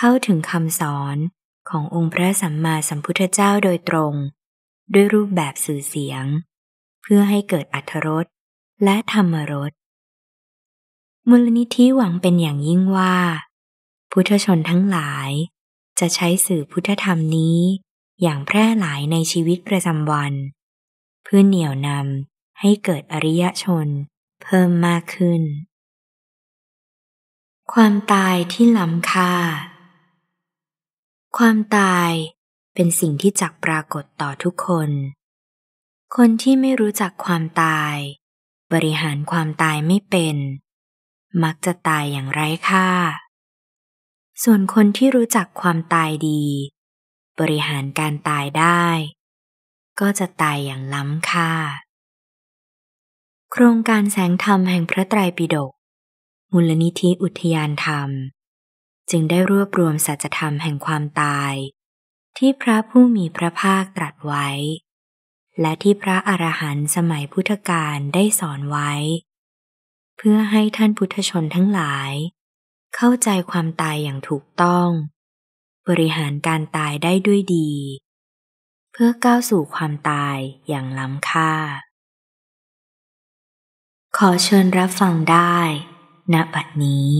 เข้าถึงคำสอนขององค์พระสัมมาสัมพุทธเจ้าโดยตรง ด้วยรูปแบบสื่อเสียง เพื่อให้เกิดอัธรสและธรรมรสมูลนิธิหวังเป็นอย่างยิ่งว่า พุทธชนทั้งหลายจะใช้สื่อพุทธธรรมนี้อย่างแพร่หลายในชีวิตประจำวัน เพื่อเหนี่ยวนำให้เกิดอริยชนเพิ่มมากขึ้น ความตายที่ล้ำค่าความตายเป็นสิ่งที่จักปรากฏต่อทุกคน คนที่ไม่รู้จักความตาย บริหารความตายไม่เป็น มักจะตายอย่างไร้ค่า ส่วนคนที่รู้จักความตายดี บริหารการตายได้ ก็จะตายอย่างล้ำค่า โครงการแสงธรรม แห่งพระไตรปิฎก มูลนิธิอุทยานธรรมจึงได้รวบรวมสัจธรรมแห่งความตาย ที่พระผู้มีพระภาคตรัสไว้ และที่พระอรหันต์สมัยพุทธกาลได้สอนไว้ เพื่อให้ท่านพุทธชนทั้งหลาย เข้าใจความตายอย่างถูกต้อง บริหารการตายได้ด้วยดี เพื่อก้าวสู่ความตายอย่างล้ำค่า ขอเชิญรับฟังได้ณบัดนี้